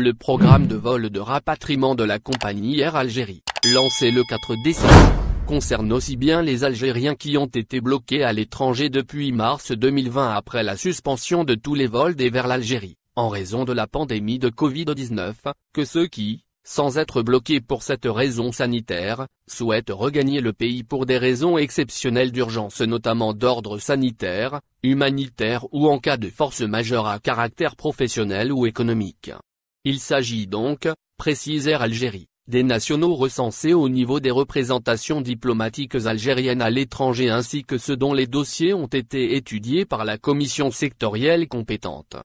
Le programme de vol de rapatriement de la compagnie Air Algérie, lancé le 4 décembre, concerne aussi bien les Algériens qui ont été bloqués à l'étranger depuis mars 2020 après la suspension de tous les vols des vers l'Algérie, en raison de la pandémie de Covid-19, que ceux qui, sans être bloqués pour cette raison sanitaire, souhaitent regagner le pays pour des raisons exceptionnelles d'urgence notamment d'ordre sanitaire, humanitaire ou en cas de force majeure à caractère professionnel ou économique. Il s'agit donc, précise Air Algérie, des nationaux recensés au niveau des représentations diplomatiques algériennes à l'étranger ainsi que ceux dont les dossiers ont été étudiés par la commission sectorielle compétente.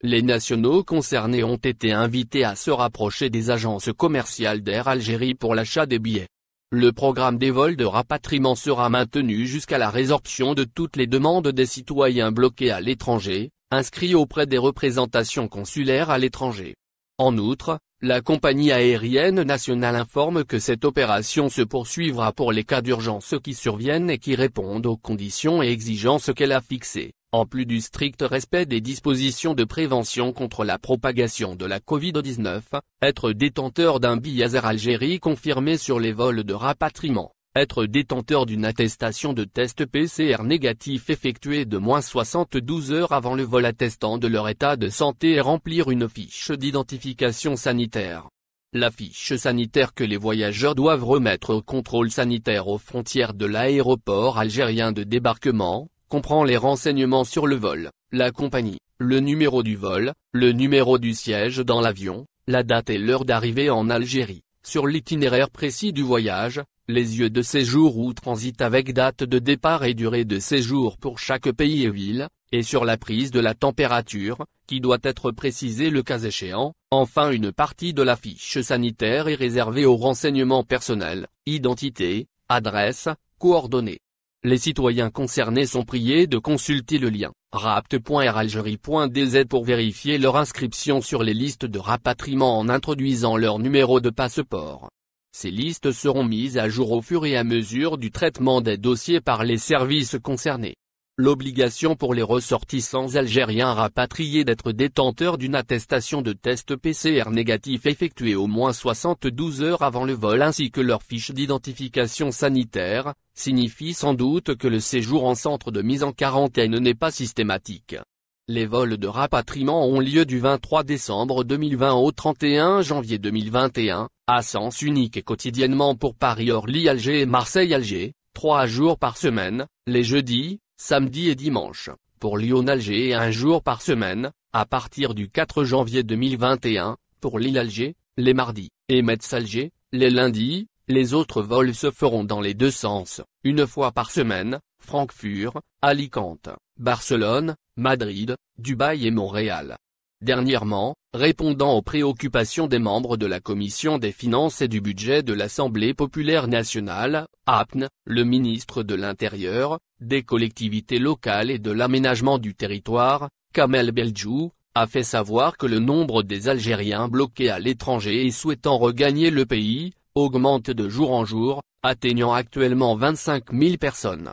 Les nationaux concernés ont été invités à se rapprocher des agences commerciales d'Air Algérie pour l'achat des billets. Le programme des vols de rapatriement sera maintenu jusqu'à la résorption de toutes les demandes des citoyens bloqués à l'étranger, inscrits auprès des représentations consulaires à l'étranger. En outre, la compagnie aérienne nationale informe que cette opération se poursuivra pour les cas d'urgence qui surviennent et qui répondent aux conditions et exigences qu'elle a fixées, en plus du strict respect des dispositions de prévention contre la propagation de la Covid-19, être détenteur d'un billet Azer Algérie confirmé sur les vols de rapatriement. Être détenteur d'une attestation de test PCR négatif effectué de moins 72 heures avant le vol attestant de leur état de santé et remplir une fiche d'identification sanitaire. La fiche sanitaire que les voyageurs doivent remettre au contrôle sanitaire aux frontières de l'aéroport algérien de débarquement, comprend les renseignements sur le vol, la compagnie, le numéro du vol, le numéro du siège dans l'avion, la date et l'heure d'arrivée en Algérie, sur l'itinéraire précis du voyage, les yeux de séjour ou transit avec date de départ et durée de séjour pour chaque pays et ville, et sur la prise de la température, qui doit être précisée le cas échéant, enfin une partie de la fiche sanitaire est réservée aux renseignements personnels, identité, adresse, coordonnées. Les citoyens concernés sont priés de consulter le lien rapt.ralgerie.dz pour vérifier leur inscription sur les listes de rapatriement en introduisant leur numéro de passeport. Ces listes seront mises à jour au fur et à mesure du traitement des dossiers par les services concernés. L'obligation pour les ressortissants algériens rapatriés d'être détenteurs d'une attestation de test PCR négatif effectuée au moins 72 heures avant le vol ainsi que leur fiche d'identification sanitaire, signifie sans doute que le séjour en centre de mise en quarantaine n'est pas systématique. Les vols de rapatriement ont lieu du 23 décembre 2020 au 31 janvier 2021, à sens unique et quotidiennement pour Paris-Orly-Alger et Marseille-Alger, trois jours par semaine, les jeudis, samedis et dimanches, pour Lyon-Alger et un jour par semaine, à partir du 4 janvier 2021, pour Lille-Alger, les mardis, et Metz-Alger, les lundis, les autres vols se feront dans les deux sens, une fois par semaine, Francfort, Alicante, Barcelone, Madrid, Dubaï et Montréal. Dernièrement, répondant aux préoccupations des membres de la Commission des finances et du budget de l'Assemblée populaire nationale, APN, le ministre de l'Intérieur, des collectivités locales et de l'aménagement du territoire, Kamel Beljou, a fait savoir que le nombre des Algériens bloqués à l'étranger et souhaitant regagner le pays, augmente de jour en jour, atteignant actuellement 25 000 personnes.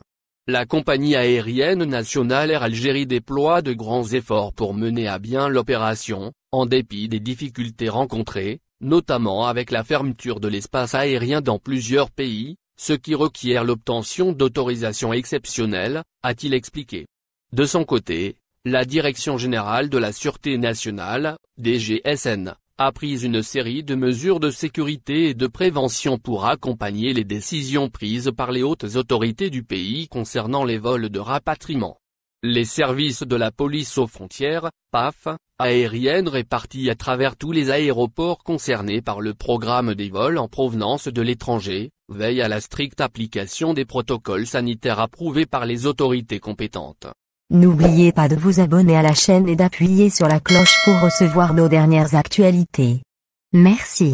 La compagnie aérienne nationale Air Algérie déploie de grands efforts pour mener à bien l'opération, en dépit des difficultés rencontrées, notamment avec la fermeture de l'espace aérien dans plusieurs pays, ce qui requiert l'obtention d'autorisations exceptionnelles, a-t-il expliqué. De son côté, la Direction Générale de la Sûreté Nationale, DGSN, a pris une série de mesures de sécurité et de prévention pour accompagner les décisions prises par les hautes autorités du pays concernant les vols de rapatriement. Les services de la police aux frontières, PAF, aérienne répartis à travers tous les aéroports concernés par le programme des vols en provenance de l'étranger, veillent à la stricte application des protocoles sanitaires approuvés par les autorités compétentes. N'oubliez pas de vous abonner à la chaîne et d'appuyer sur la cloche pour recevoir nos dernières actualités. Merci.